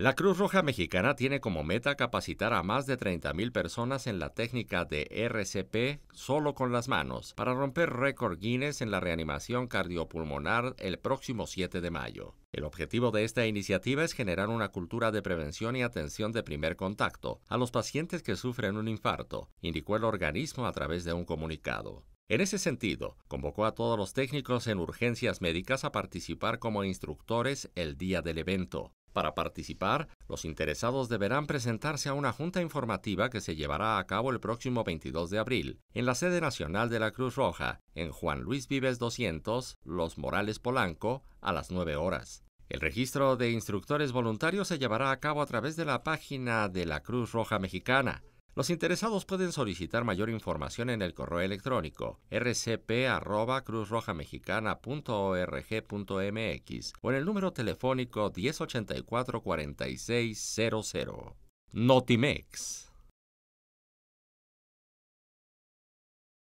La Cruz Roja Mexicana tiene como meta capacitar a más de 30.000 personas en la técnica de RCP solo con las manos para romper récord Guinness en la reanimación cardiopulmonar el próximo 7 de mayo. El objetivo de esta iniciativa es generar una cultura de prevención y atención de primer contacto a los pacientes que sufren un infarto, indicó el organismo a través de un comunicado. En ese sentido, convocó a todos los técnicos en urgencias médicas a participar como instructores el día del evento. Para participar, los interesados deberán presentarse a una junta informativa que se llevará a cabo el próximo 22 de abril en la sede nacional de la Cruz Roja, en Juan Luis Vives 200, Los Morales Polanco, a las 9 horas. El registro de instructores voluntarios se llevará a cabo a través de la página de la Cruz Roja Mexicana. Los interesados pueden solicitar mayor información en el correo electrónico rcp.cruzrojamexicana.org.mx o en el número telefónico 1084 4600. Notimex.